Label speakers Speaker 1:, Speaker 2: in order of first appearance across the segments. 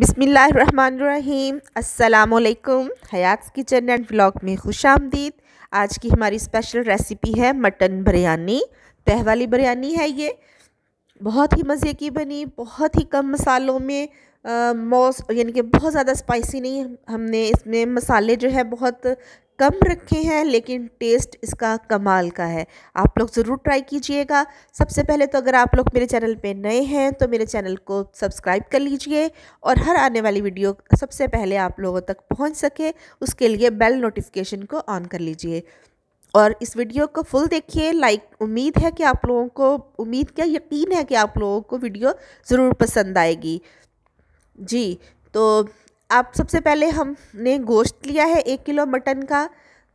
Speaker 1: बिसमीम् अल्लाम हयात kitchen and blog में खुश आमदीद आज की हमारी स्पेशल रेसिपी है मटन बिरयानी तह वाली बिरयानी है ये बहुत ही मज़े की बनी बहुत ही कम मसालों में मोस यानी कि बहुत ज़्यादा स्पाइसी नहीं हमने इसमें मसाले जो है बहुत कम रखे हैं लेकिन टेस्ट इसका कमाल का है आप लोग ज़रूर ट्राई कीजिएगा सबसे पहले तो अगर आप लोग मेरे चैनल पे नए हैं तो मेरे चैनल को सब्सक्राइब कर लीजिए और हर आने वाली वीडियो सबसे पहले आप लोगों तक पहुंच सके उसके लिए बेल नोटिफिकेशन को ऑन कर लीजिए और इस वीडियो को फुल देखिए लाइक उम्मीद है कि आप लोगों को उम्मीद क्या यकीन है कि आप लोगों को वीडियो ज़रूर पसंद आएगी जी तो आप सबसे पहले हमने गोश्त लिया है एक किलो मटन का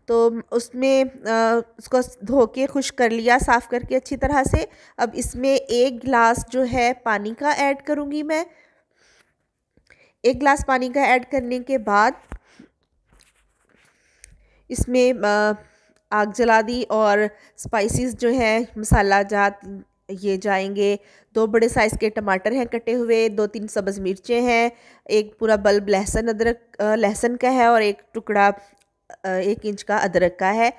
Speaker 1: तो उसमें उसको धो के खुश कर लिया साफ़ करके अच्छी तरह से अब इसमें एक गिलास जो है पानी का ऐड करूँगी मैं एक गिलास पानी का ऐड करने के बाद इसमें आग जला दी और स्पाइसेस जो है मसाला जात ये जाएंगे दो बड़े साइज़ के टमाटर हैं कटे हुए दो तीन सब्ज़ मिर्चें हैं एक पूरा बल्ब लहसुन अदरक लहसुन का है और एक टुकड़ा एक इंच का अदरक का है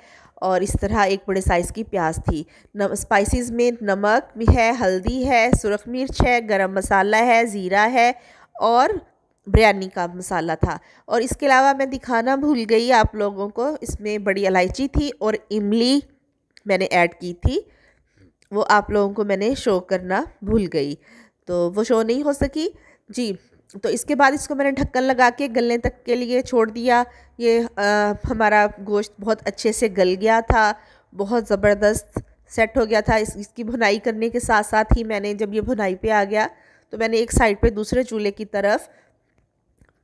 Speaker 1: और इस तरह एक बड़े साइज़ की प्याज थी नम स्पाइसेस में नमक भी है हल्दी है सुरख मिर्च है गरम मसाला है ज़ीरा है और बिरयानी का मसाला था और इसके अलावा मैं दिखाना भूल गई आप लोगों को इसमें बड़ी इलायची थी और इमली मैंने ऐड की थी वो आप लोगों को मैंने शो करना भूल गई तो वो शो नहीं हो सकी जी तो इसके बाद इसको मैंने ढक्कन लगा के गलने तक के लिए छोड़ दिया ये आ, हमारा गोश्त बहुत अच्छे से गल गया था बहुत ज़बरदस्त सेट हो गया था इस, इसकी भुनाई करने के साथ साथ ही मैंने जब ये भुनाई पे आ गया तो मैंने एक साइड पे दूसरे चूल्हे की तरफ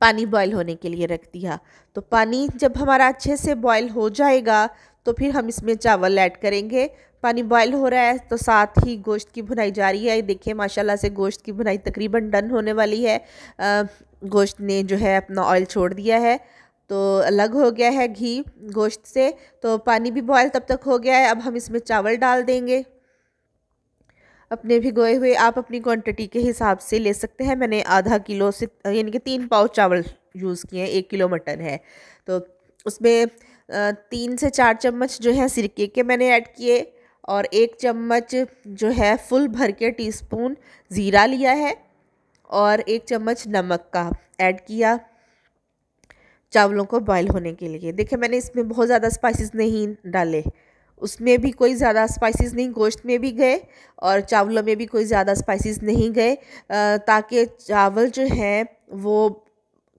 Speaker 1: पानी बॉयल होने के लिए रख दिया तो पानी जब हमारा अच्छे से बॉयल हो जाएगा तो फिर हम इसमें चावल ऐड करेंगे पानी बॉयल हो रहा है तो साथ ही गोश्त की भुनाई जारी है देखिए माशाल्लाह से गोश्त की भुनाई तकरीबन डन होने वाली है गोश्त ने जो है अपना ऑयल छोड़ दिया है तो अलग हो गया है घी गोश्त से तो पानी भी बॉयल तब तक हो गया है अब हम इसमें चावल डाल देंगे अपने भिगोए हुए आप अपनी क्वांटिटी के हिसाब से ले सकते हैं मैंने आधा किलो से यानी कि तीन पाव चावल यूज़ किए हैं एक किलो मटन है तो उसमें तीन से चार चम्मच जो है सिरके के मैंने ऐड किए और एक चम्मच जो है फुल भर के टी स्पून ज़ीरा लिया है और एक चम्मच नमक का ऐड किया चावलों को बॉयल होने के लिए देखिए मैंने इसमें बहुत ज़्यादा स्पाइसेस नहीं डाले उसमें भी कोई ज़्यादा स्पाइसेस नहीं गोश्त में भी गए और चावलों में भी कोई ज़्यादा स्पाइसेस नहीं गए ताकि चावल जो हैं वो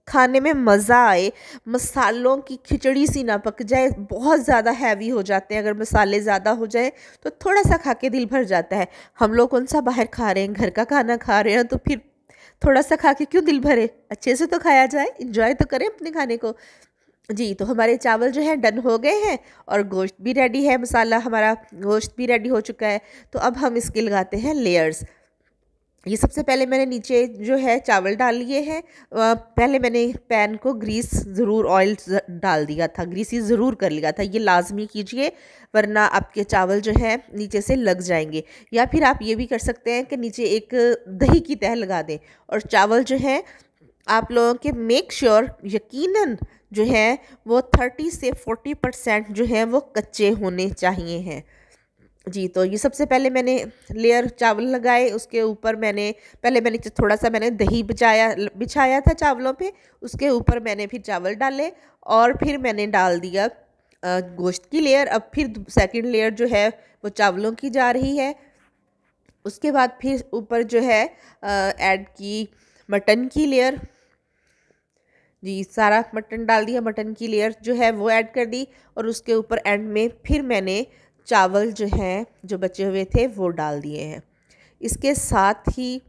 Speaker 1: खाने में मज़ा आए मसालों की खिचड़ी सी ना पक जाए बहुत ज़्यादा हैवी हो जाते हैं अगर मसाले ज़्यादा हो जाए तो थोड़ा सा खा के दिल भर जाता है हम लोग कौन सा बाहर खा रहे हैं घर का खाना खा रहे हैं तो फिर थोड़ा सा खा के क्यों दिल भरे अच्छे से तो खाया जाए इंजॉय तो करें अपने खाने को जी तो हमारे चावल जो है डन हो गए हैं और गोश्त भी रेडी है मसाला हमारा गोश्त भी रेडी हो चुका है तो अब हम इसके लगाते हैं लेयर्स ये सबसे पहले मैंने नीचे जो है चावल डाल लिए हैं पहले मैंने पैन को ग्रीस ज़रूर ऑयल डाल दिया था ग्रीसी ज़रूर कर लिया था ये लाजमी कीजिए वरना आपके चावल जो है नीचे से लग जाएंगे या फिर आप ये भी कर सकते हैं कि नीचे एक दही की तह लगा दें और चावल जो है आप लोगों के मेक श्योर sure, यकीनन जो है वो थर्टी से फोर्टी परसेंट जो है वो कच्चे होने चाहिए हैं जी तो ये सबसे पहले मैंने लेयर चावल लगाए उसके ऊपर मैंने पहले मैंने थोड़ा सा मैंने दही बिछाया बिछाया था चावलों पे उसके ऊपर मैंने फिर चावल डाले और फिर मैंने डाल दिया गोश्त की लेयर अब फिर सेकंड लेयर जो है वो चावलों की जा रही है उसके बाद फिर ऊपर जो है ऐड की मटन की लेयर जी सारा मटन डाल दिया मटन की लेयर जो है वो ऐड कर दी और उसके ऊपर एंड में फिर मैंने चावल जो हैं जो बचे हुए थे वो डाल दिए हैं इसके साथ ही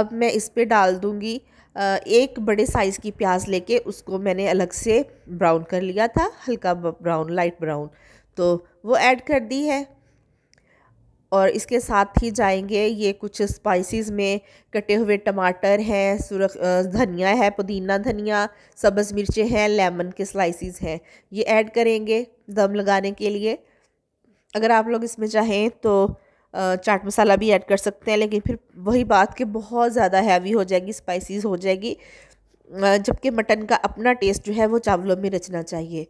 Speaker 1: अब मैं इस पर डाल दूँगी एक बड़े साइज़ की प्याज लेके उसको मैंने अलग से ब्राउन कर लिया था हल्का ब्राउन लाइट ब्राउन तो वो ऐड कर दी है और इसके साथ ही जाएंगे ये कुछ स्पाइसेस में कटे हुए टमाटर हैं सुरख धनिया है पुदीना धनिया सब्ज़ मिर्चें हैं लेमन के स्लाइसेस हैं ये ऐड करेंगे दम लगाने के लिए अगर आप लोग इसमें चाहें तो चाट मसाला भी ऐड कर सकते हैं लेकिन फिर वही बात कि बहुत ज़्यादा हैवी हो जाएगी स्पाइसेस हो जाएगी जबकि मटन का अपना टेस्ट जो है वो चावलों में रचना चाहिए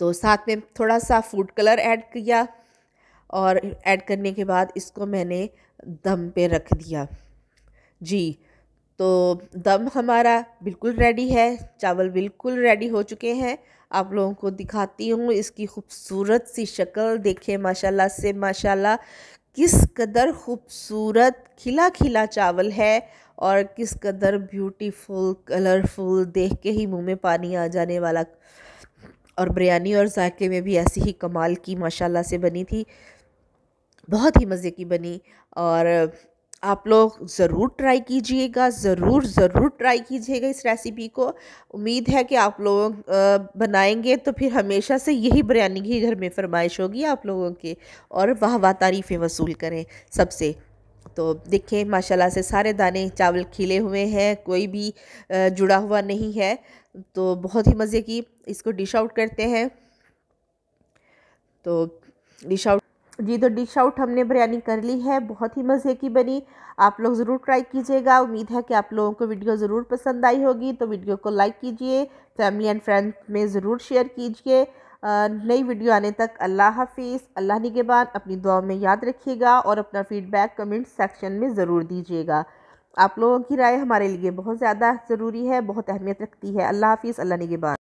Speaker 1: तो साथ में थोड़ा सा फूड कलर ऐड किया और ऐड करने के बाद इसको मैंने दम पे रख दिया जी तो दम हमारा बिल्कुल रेडी है चावल बिल्कुल रेडी हो चुके हैं आप लोगों को दिखाती हूँ इसकी खूबसूरत सी शक्ल देखें माशाल्लाह से माशाल्लाह किस कदर खूबसूरत खिला खिला चावल है और किस कदर ब्यूटीफुल कलरफुल देख के ही मुंह में पानी आ जाने वाला और बिरयानी और जायके में भी ऐसी ही कमाल की माशाल्लाह से बनी थी बहुत ही मज़े की बनी और आप लोग ज़रूर ट्राई कीजिएगा ज़रूर ज़रूर ट्राई कीजिएगा इस रेसिपी को उम्मीद है कि आप लोग बनाएंगे तो फिर हमेशा से यही बिरयानी की घर में फरमाइश होगी आप लोगों के और वाह वाह तारीफ़ें वसूल करें सबसे तो देखें माशाल्लाह से सारे दाने चावल खिले हुए हैं कोई भी जुड़ा हुआ नहीं है तो बहुत ही मज़े की इसको डिश आउट करते हैं तो डिश आउट जी तो डिश आउट हमने बिरयानी कर ली है बहुत ही मज़े की बनी आप लोग ज़रूर ट्राई कीजिएगा उम्मीद है कि आप लोगों को वीडियो ज़रूर पसंद आई होगी तो वीडियो को लाइक कीजिए फैमिली एंड फ्रेंड्स में ज़रूर शेयर कीजिए नई वीडियो आने तक अल्लाह हाफिज़ अल्लाह निगेबान अपनी दुआ में याद रखिएगा और अपना फ़ीडबैक कमेंट सेक्शन में ज़रूर दीजिएगा आप लोगों की राय हमारे लिए बहुत ज़्यादा ज़रूरी है बहुत अहमियत रखती है अल्लाह हाफिज़ अल्लाह निगेबान